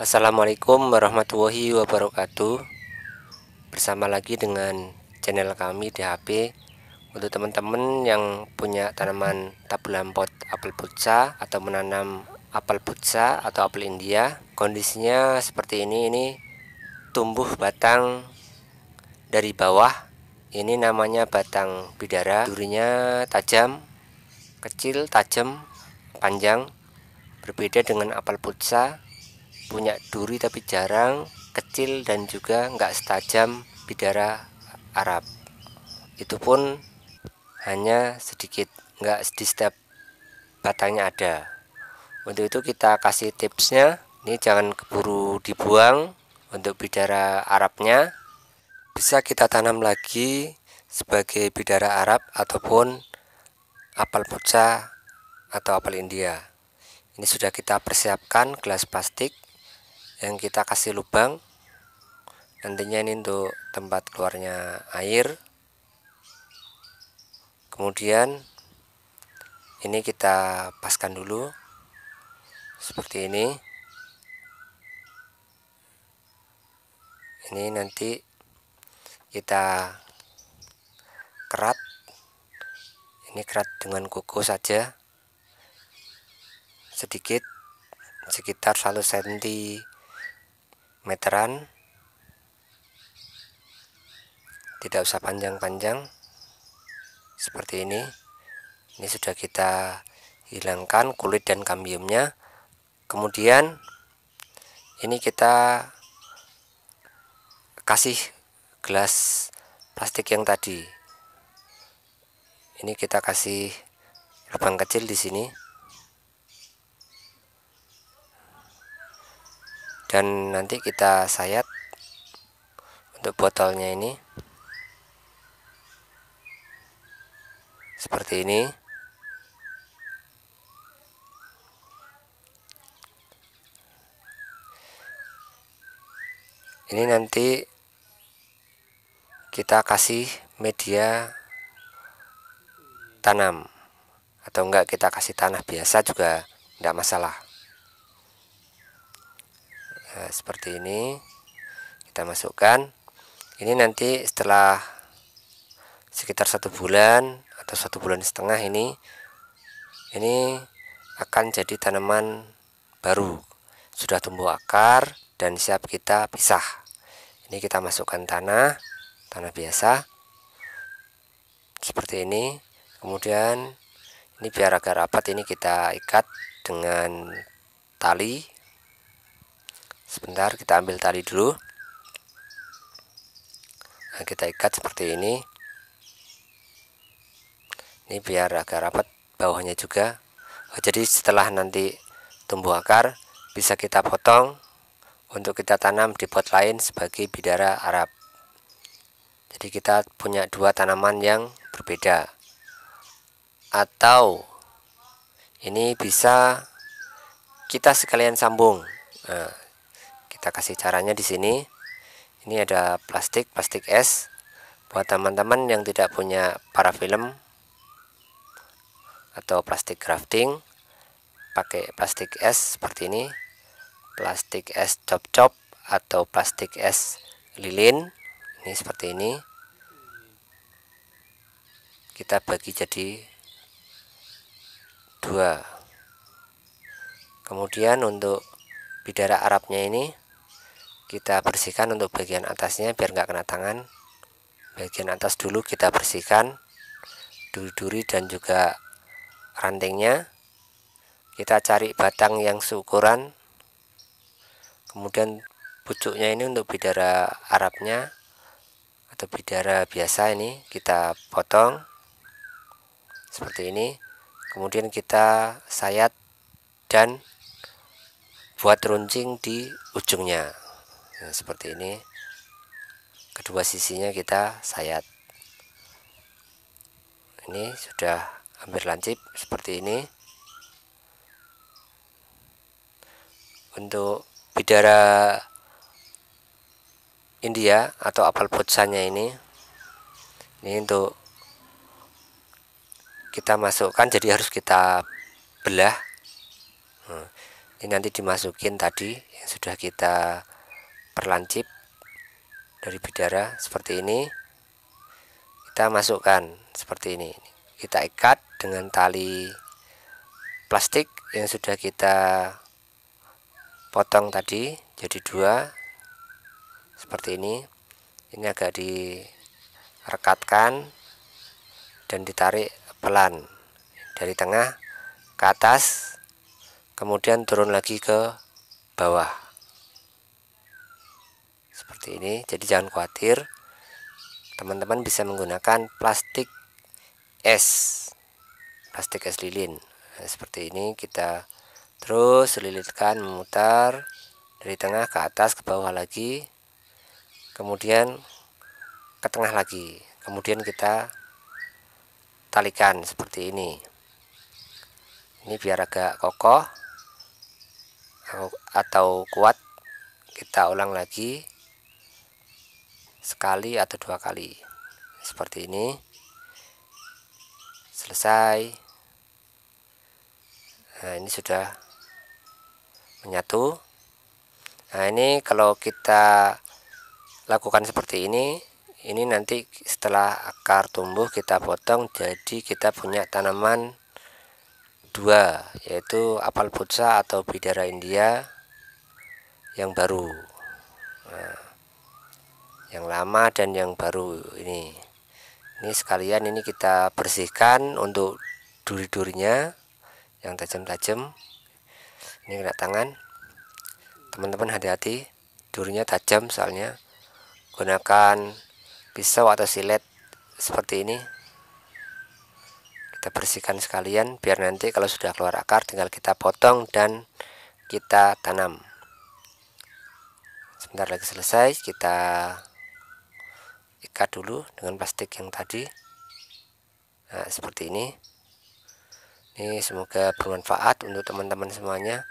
Assalamualaikum warahmatullahi wabarakatuh Bersama lagi dengan channel kami DHP Untuk teman-teman yang punya tanaman tabulan pot apel putsa Atau menanam apel putsa atau apel india Kondisinya seperti ini Ini tumbuh batang dari bawah Ini namanya batang bidara Durinya tajam, kecil, tajam, panjang Berbeda dengan apel putsa punya duri tapi jarang, kecil dan juga nggak setajam bidara Arab. Itu pun hanya sedikit, nggak di setiap batangnya ada. Untuk itu kita kasih tipsnya, ini jangan keburu dibuang untuk bidara Arabnya. Bisa kita tanam lagi sebagai bidara Arab ataupun apel pucah atau apel India. Ini sudah kita persiapkan gelas plastik yang kita kasih lubang nantinya ini untuk tempat keluarnya air kemudian ini kita paskan dulu seperti ini ini nanti kita kerat ini kerat dengan kuku saja sedikit sekitar 1 cm meteran tidak usah panjang-panjang seperti ini ini sudah kita hilangkan kulit dan kambiumnya kemudian ini kita kasih gelas plastik yang tadi ini kita kasih lubang kecil di sini dan nanti kita sayat untuk botolnya ini seperti ini ini nanti kita kasih media tanam atau enggak kita kasih tanah biasa juga enggak masalah nah, seperti ini kita masukkan ini nanti setelah sekitar satu bulan atau satu bulan setengah ini ini akan jadi tanaman baru sudah tumbuh akar dan siap kita pisah ini kita masukkan tanah tanah biasa seperti ini kemudian ini biar agak rapat ini kita ikat dengan tali sebentar kita ambil tali dulu nah, kita ikat seperti ini ini biar agak rapat bawahnya juga oh, jadi setelah nanti tumbuh akar bisa kita potong untuk kita tanam di pot lain sebagai bidara Arab jadi kita punya dua tanaman yang berbeda atau ini bisa kita sekalian sambung nah, kita kasih caranya di sini ini ada plastik plastik es buat teman-teman yang tidak punya parafilm atau plastik crafting pakai plastik es seperti ini plastik es cop-cop atau plastik es lilin ini seperti ini kita bagi jadi dua kemudian untuk bidara Arabnya ini kita bersihkan untuk bagian atasnya biar nggak kena tangan bagian atas dulu kita bersihkan duri-duri dan juga rantingnya kita cari batang yang seukuran kemudian pucuknya ini untuk bidara Arabnya atau bidara biasa ini kita potong seperti ini kemudian kita sayat dan buat runcing di ujungnya ya, seperti ini kedua sisinya kita sayat ini sudah hampir lancip seperti ini untuk bidara India atau apel putsanya ini ini untuk kita masukkan jadi harus kita belah nah, ini nanti dimasukin tadi yang sudah kita perlancip dari bidara seperti ini kita masukkan seperti ini kita ikat dengan tali plastik yang sudah kita potong tadi jadi dua seperti ini ini agak direkatkan dan ditarik pelan dari tengah ke atas kemudian turun lagi ke bawah seperti ini jadi jangan khawatir teman-teman bisa menggunakan plastik es plastik es lilin nah, seperti ini kita terus lilitkan memutar dari tengah ke atas ke bawah lagi kemudian ke tengah lagi kemudian kita talikan seperti ini ini biar agak kokoh atau kuat kita ulang lagi sekali atau dua kali seperti ini selesai nah ini sudah menyatu nah ini kalau kita lakukan seperti ini ini nanti setelah akar tumbuh kita potong jadi kita punya tanaman dua yaitu apel putsa atau bidara India yang baru nah, yang lama dan yang baru ini ini sekalian ini kita bersihkan untuk duri-durinya yang tajam-tajam ini kena tangan teman-teman hati-hati durinya tajam soalnya gunakan pisau atau silet seperti ini kita bersihkan sekalian biar nanti kalau sudah keluar akar tinggal kita potong dan kita tanam sebentar lagi selesai kita ikat dulu dengan plastik yang tadi nah, seperti ini ini semoga bermanfaat untuk teman-teman semuanya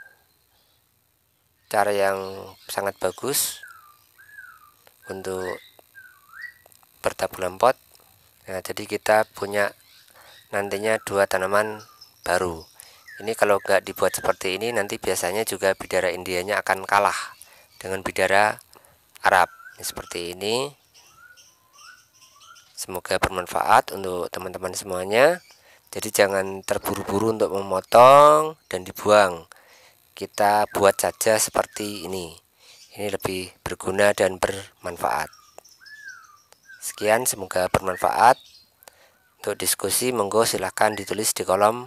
cara yang sangat bagus untuk bertabu pot nah, jadi kita punya nantinya dua tanaman baru ini kalau nggak dibuat seperti ini nanti biasanya juga bidara indianya akan kalah dengan bidara Arab seperti ini Semoga bermanfaat untuk teman-teman semuanya. Jadi jangan terburu-buru untuk memotong dan dibuang. Kita buat saja seperti ini. Ini lebih berguna dan bermanfaat. Sekian semoga bermanfaat. Untuk diskusi monggo silahkan ditulis di kolom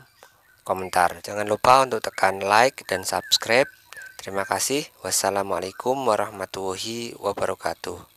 komentar. Jangan lupa untuk tekan like dan subscribe. Terima kasih. Wassalamualaikum warahmatullahi wabarakatuh.